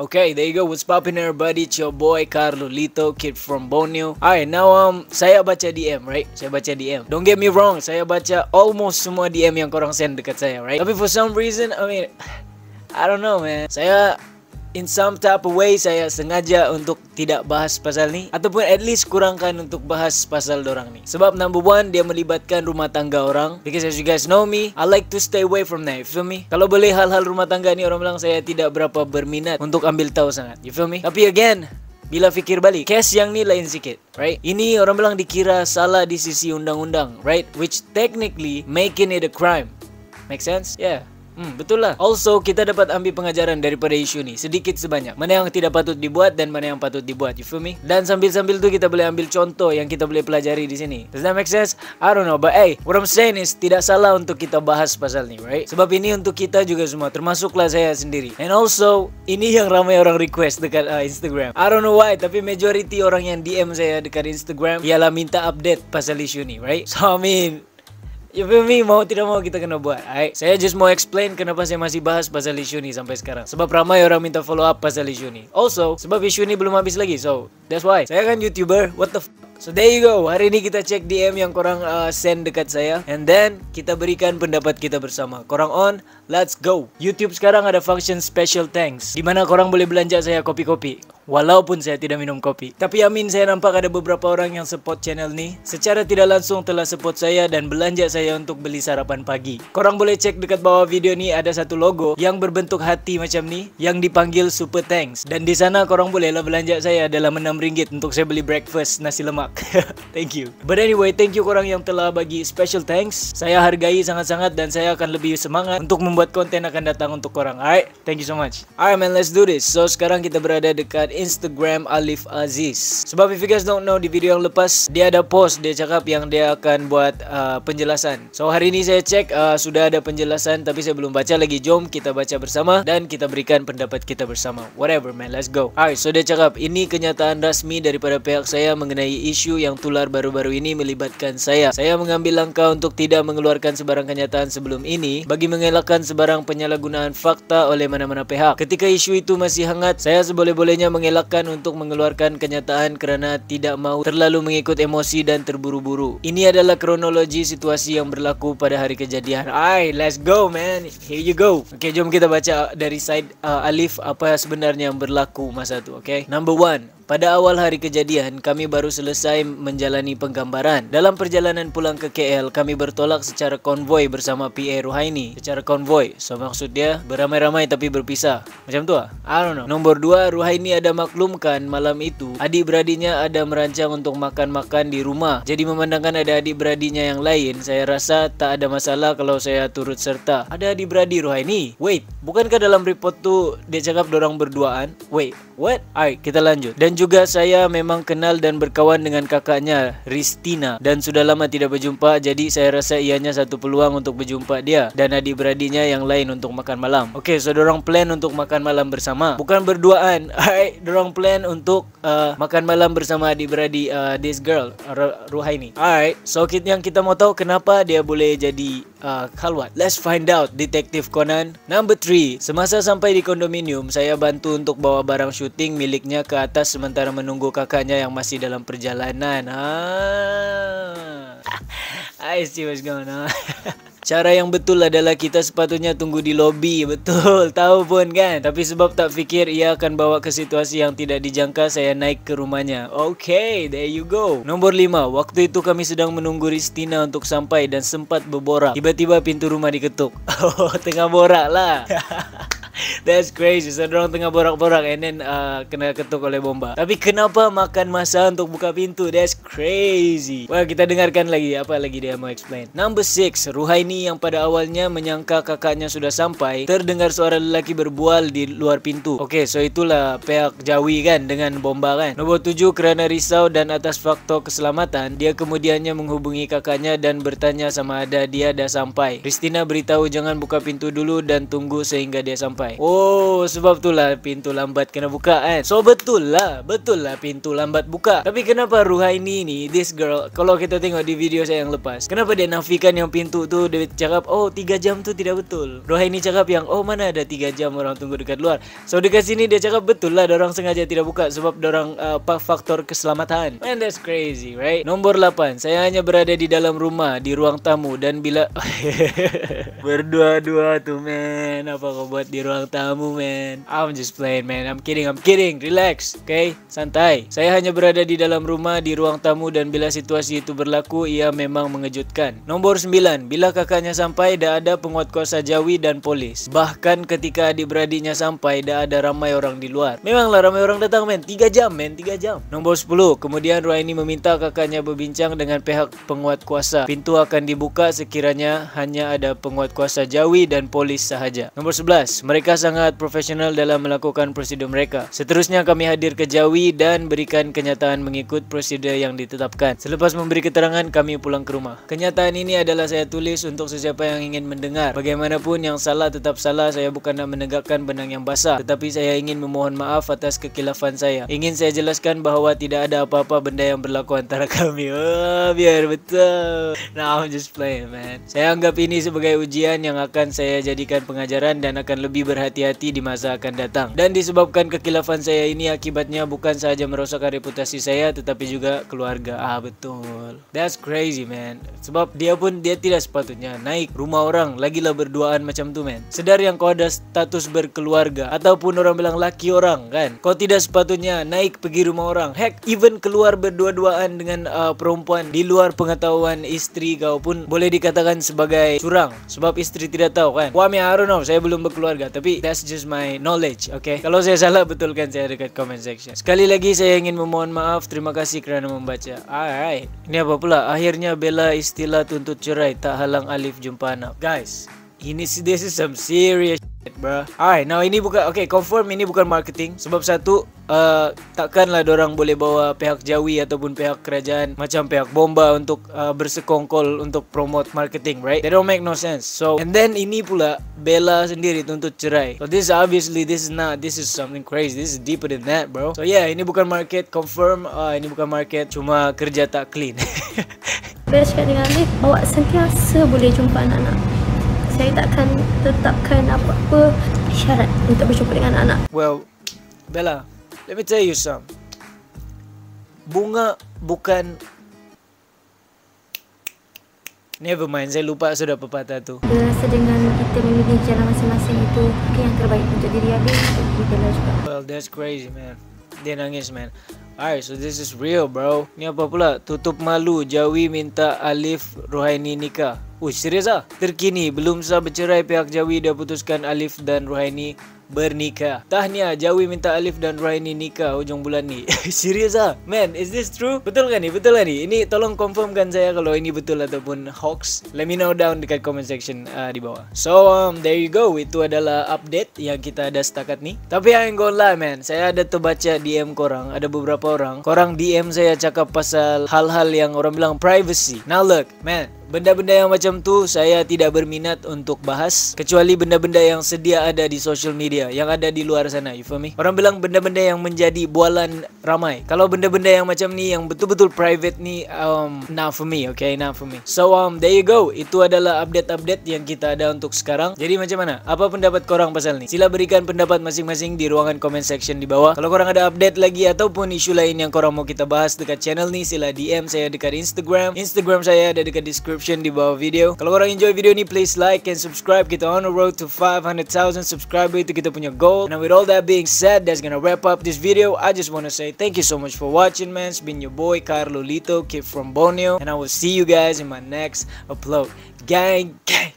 Okay, there you go. What's poppin', everybody? It's your boy Lito, kid from Borneo. Alright, now um, saya baca DM, right? Saya baca DM. Don't get me wrong, saya baca almost semua DM yang korang send dekat saya, right? Tapi for some reason, I mean, I don't know, man. Saya in some type of way saya sengaja untuk tidak bahas pasal ini ataupun at least kurangkan untuk bahas pasal dorang ni sebab number one dia melibatkan rumah tangga orang because as you guys know me I like to stay away from that you feel me kalau boleh hal-hal rumah tangga ni orang bilang saya tidak berapa berminat untuk ambil tahu sangat you feel me tapi again bila fikir balik, case yang ni lain sikit, right? Ini orang bilang dikira salah di sisi undang-undang, right? Which technically making it a crime. Make sense? Yeah. Hmm, betul lah. Also, kita dapat ambil pengajaran daripada isu ini, sedikit sebanyak. Mana yang tidak patut dibuat dan mana yang patut dibuat, you feel me? Dan sambil-sambil tuh kita boleh ambil contoh yang kita boleh pelajari di sini. Does that make sense? I don't know, but hey, what I'm saying is tidak salah untuk kita bahas pasal ini, right? Sebab ini untuk kita juga semua, termasuklah saya sendiri. And also, ini yang ramai orang request dekat uh, Instagram. I don't know why, tapi majority orang yang DM saya dekat Instagram ialah minta update pasal isu ini, right? So, I mean, You ya, feel Mau tidak mau kita kena buat. Hai, Saya just mau explain kenapa saya masih bahas pasal isu ini sampai sekarang. Sebab ramai orang minta follow up pasal isu ini. Also, sebab isu ini belum habis lagi. So, that's why. Saya kan YouTuber. What the f So there you go. Hari ini kita cek DM yang korang uh, send dekat saya and then kita berikan pendapat kita bersama. Korang on, let's go. YouTube sekarang ada function special thanks di mana korang boleh belanja saya kopi-kopi walaupun saya tidak minum kopi. Tapi amin saya nampak ada beberapa orang yang support channel ini. Secara tidak langsung telah support saya dan belanja saya untuk beli sarapan pagi. Korang boleh cek dekat bawah video ini ada satu logo yang berbentuk hati macam ni yang dipanggil Super Thanks. Dan di sana korang bolehlah belanja saya dalam 6 ringgit untuk saya beli breakfast nasi lemak. thank you. But anyway, thank you korang yang telah bagi special thanks. Saya hargai sangat-sangat dan saya akan lebih semangat untuk membuat konten akan datang untuk korang. Alright, thank you so much. Alright man, let's do this. So sekarang kita berada dekat Instagram Alif Aziz. Sebab if you guys don't know di video yang lepas dia ada post dia cakap yang dia akan buat uh, penjelasan. So hari ini saya cek uh, sudah ada penjelasan tapi saya belum baca lagi. Jom kita baca bersama dan kita berikan pendapat kita bersama. Whatever man, let's go. Alright, so dia cakap ini kenyataan resmi daripada pihak saya mengenai isu yang tular baru-baru ini melibatkan saya. Saya mengambil langkah untuk tidak mengeluarkan sebarang kenyataan sebelum ini bagi mengelakkan sebarang penyalahgunaan fakta oleh mana-mana pihak. Ketika isu itu masih hangat, saya seboleh-bolehnya meng mengelakkan untuk mengeluarkan kenyataan kerana tidak mahu terlalu mengikut emosi dan terburu-buru. Ini adalah kronologi situasi yang berlaku pada hari kejadian. Hai, let's go man. Here you go. Okay, jom kita baca dari side uh, Alif apa sebenarnya yang berlaku masa itu, okay? Number one, Pada awal hari kejadian, kami baru selesai menjalani penggambaran. Dalam perjalanan pulang ke KL, kami bertolak secara konvoi bersama PA Ruhaini. Secara konvoi, so maksudnya beramai-ramai tapi berpisah. Macam tu ah? I don't know. Nomor 2, Ruhaini ada maklumkan malam itu adik-beradinya ada merancang untuk makan-makan di rumah. Jadi memandangkan ada adik-beradinya yang lain, saya rasa tak ada masalah kalau saya turut serta. Ada adik-beradi Ruhaini? Wait, bukankah dalam report tu dia cakap dorang berduaan? Wait, What? Alright, kita lanjut. Dan juga saya memang kenal dan berkawan dengan kakaknya, Ristina. Dan sudah lama tidak berjumpa, jadi saya rasa ianya satu peluang untuk berjumpa dia. Dan adik-beradiknya yang lain untuk makan malam. Oke, okay, so dorong plan untuk makan malam bersama. Bukan berduaan. Alright, dorong plan untuk uh, makan malam bersama adik-beradik uh, this girl, Ruhaini. Alright, so kit yang kita mau tahu kenapa dia boleh jadi... Uh, Kalwat Let's find out Detective Conan Number 3 Semasa sampai di kondominium Saya bantu untuk bawa barang shoot syuting miliknya ke atas sementara menunggu kakaknya yang masih dalam perjalanan. Ah. I see what's going on. Cara yang betul adalah kita sepatutnya tunggu di lobi, betul, tahu pun kan. Tapi sebab tak fikir ia akan bawa ke situasi yang tidak dijangka, saya naik ke rumahnya. Oke, okay, there you go. Nomor 5, waktu itu kami sedang menunggu Ristina untuk sampai dan sempat berborak. Tiba-tiba pintu rumah diketuk. Oh, tengah borak lah. That's crazy. So tengah borak-borak and then uh, kena ketuk oleh bomba. Tapi kenapa makan masa untuk buka pintu? That's crazy. Wah, well, kita dengarkan lagi apa lagi dia mau explain. Number 6, Ruhaini yang pada awalnya menyangka kakaknya sudah sampai, terdengar suara lelaki berbual di luar pintu. Oke, okay, so itulah pihak Jawi kan dengan bomba kan. Nomor 7 kerana risau dan atas faktor keselamatan, dia kemudiannya menghubungi kakaknya dan bertanya sama ada dia dah sampai. Christina beritahu jangan buka pintu dulu dan tunggu sehingga dia sampai ramai. Oh, sebab itulah pintu lambat kena buka kan. So betul lah, betul lah pintu lambat buka. Tapi kenapa Ruhaini ini this girl kalau kita tengok di video saya yang lepas, kenapa dia nafikan yang pintu tu dia cakap oh 3 jam tu tidak betul. Ruhaini cakap yang oh mana ada 3 jam orang tunggu dekat luar. So dekat sini dia cakap betul lah orang sengaja tidak buka sebab orang uh, eh, faktor keselamatan. And that's crazy, right? Nomor 8, saya hanya berada di dalam rumah di ruang tamu dan bila berdua-dua tuh men apa kau buat di ruang ulang tamu men I'm just playing man I'm kidding I'm kidding relax oke okay? santai saya hanya berada di dalam rumah di ruang tamu dan bila situasi itu berlaku ia memang mengejutkan nomor 9 bila kakaknya sampai tidak ada penguat kuasa Jawi dan polis bahkan ketika adik-beradiknya sampai tidak ada ramai orang di luar memanglah ramai orang datang men 3 jam men 3 jam nomor 10 kemudian ini meminta kakaknya berbincang dengan pihak penguat kuasa pintu akan dibuka sekiranya hanya ada penguat kuasa Jawi dan polis sahaja nomor 11 mereka mereka sangat profesional dalam melakukan prosedur mereka. Seterusnya kami hadir ke Jawi dan berikan kenyataan mengikut prosedur yang ditetapkan. Selepas memberi keterangan, kami pulang ke rumah. Kenyataan ini adalah saya tulis untuk sesiapa yang ingin mendengar. Bagaimanapun yang salah tetap salah, saya bukan nak menegakkan benang yang basah, tetapi saya ingin memohon maaf atas kekilafan saya. Ingin saya jelaskan bahwa tidak ada apa-apa benda yang berlaku antara kami. Oh, biar betul. Nah, I'm just playing, man. Saya anggap ini sebagai ujian yang akan saya jadikan pengajaran dan akan lebih berhati-hati di masa akan datang. Dan disebabkan kekilafan saya ini akibatnya bukan saja merusak reputasi saya tetapi juga keluarga. Ah betul. That's crazy man. Sebab dia pun dia tidak sepatutnya naik rumah orang lagi lah berduaan macam tuh men. Sedar yang kau ada status berkeluarga ataupun orang bilang laki orang kan. Kau tidak sepatutnya naik pergi rumah orang. Heck even keluar berdua-duaan dengan uh, perempuan di luar pengetahuan istri kau pun boleh dikatakan sebagai curang sebab istri tidak tahu kan. wami I don't know, saya belum berkeluarga tapi tapi that's just my knowledge, oke? Okay? Kalau saya salah betulkan saya dekat comment section. Sekali lagi saya ingin memohon maaf. Terima kasih kerana membaca. Alright. Ini apa pula? Akhirnya bela istilah tuntut cerai tak halang Alif jumpa anak. Guys, ini sih this is some serious bruh. Alright, now ini bukan okay confirm ini bukan marketing sebab satu uh, takkanlah orang boleh bawa pihak Jawi ataupun pihak kerajaan macam pihak bomba untuk uh, bersekongkol untuk promote marketing, right? They don't make no sense. So and then ini pula Bella sendiri tuntut cerai. So this obviously this is not this is something crazy. This is deeper than that, bro. So yeah, ini bukan market confirm. Uh, ini bukan market cuma kerja tak clean. Saya cakap dengan Alif, bawa sentiasa boleh jumpa anak-anak. Saya takkan tetapkan apa-apa syarat untuk berjumpa dengan anak. Well, Bella, let me tell you some. Bunga bukan Never mind, saya lupa sudah pepatah tu. Bila rasa dengan kita memilih jalan masing-masing itu, mungkin yang terbaik untuk diri Abi, untuk Bella juga. Well, that's crazy, man. Dia nangis, man. Hai, so this is real bro. Ni apa pula? Tutup malu Jawi minta Alif Ruhaini nikah. Uh, serius lah? Terkini, belum sah bercerai pihak Jawi dah putuskan Alif dan Ruhaini bernikah. Tahniah Jawi minta Alif dan Raini nikah hujung bulan ni. Serius ah? Man, is this true? Betul kan ni? Betul kan ni? Ini tolong confirmkan saya kalau ini betul ataupun hoax. Let me know down dekat comment section uh, di bawah. So, um, there you go. Itu adalah update yang kita ada setakat ni. Tapi I ain't gonna lie, man. Saya ada terbaca DM korang. Ada beberapa orang. Korang DM saya cakap pasal hal-hal yang orang bilang privacy. Now look, man. Benda-benda yang macam tu saya tidak berminat untuk bahas kecuali benda-benda yang sedia ada di social media yang ada di luar sana, you for me? Orang bilang benda-benda yang menjadi bualan ramai. Kalau benda-benda yang macam ni yang betul-betul private ni um not nah for me, okay? Not nah for me. So um there you go. Itu adalah update-update yang kita ada untuk sekarang. Jadi macam mana? Apa pendapat korang pasal ni? Sila berikan pendapat masing-masing di ruangan comment section di bawah. Kalau korang ada update lagi ataupun isu lain yang korang mau kita bahas dekat channel ni, sila DM saya dekat Instagram. Instagram saya ada dekat description description di bawah video. Kalau korang enjoy video ni, please like and subscribe. Kita on the road to 500,000 subscribers Itu kita punya goal. And with all that being said, that's gonna wrap up this video. I just wanna say thank you so much for watching, man. It's been your boy, Carlo Lito, kid from Borneo. And I will see you guys in my next upload. Gang, gang.